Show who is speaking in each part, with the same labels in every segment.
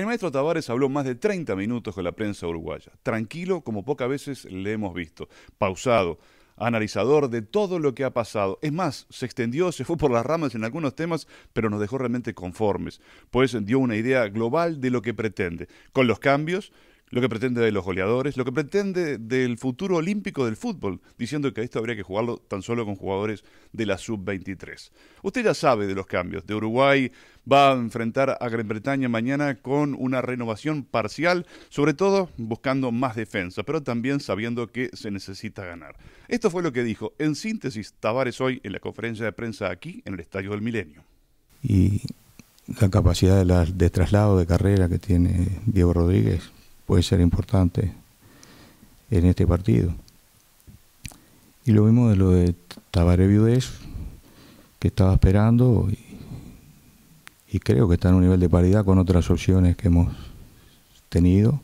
Speaker 1: El maestro Tavares habló más de 30 minutos con la prensa uruguaya, tranquilo como pocas veces le hemos visto, pausado, analizador de todo lo que ha pasado. Es más, se extendió, se fue por las ramas en algunos temas, pero nos dejó realmente conformes, pues dio una idea global de lo que pretende, con los cambios lo que pretende de los goleadores, lo que pretende del futuro olímpico del fútbol, diciendo que esto habría que jugarlo tan solo con jugadores de la sub-23. Usted ya sabe de los cambios. De Uruguay va a enfrentar a Gran Bretaña mañana con una renovación parcial, sobre todo buscando más defensa, pero también sabiendo que se necesita ganar. Esto fue lo que dijo, en síntesis, Tavares hoy en la conferencia de prensa aquí en el Estadio del Milenio.
Speaker 2: Y la capacidad de, de traslado de carrera que tiene Diego Rodríguez puede ser importante en este partido. Y lo mismo de lo de Tabaré Viudés, que estaba esperando y, creo que está en un nivel de paridad con otras opciones que hemos tenido.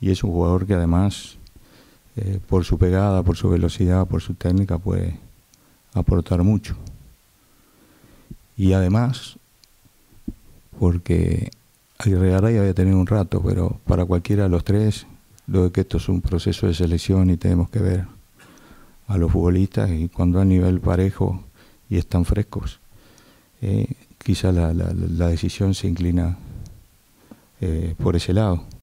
Speaker 2: Y es un jugador que además, eh, por su pegada, por su velocidad, por su técnica, puede aportar mucho. Y además, porque voy había tenido un rato, pero para cualquiera de los tres, lo de que esto es un proceso de selección y tenemos que ver a los futbolistas y cuando a nivel parejo y están frescos, quizás eh, quizá la, decisión se inclina eh, por ese lado.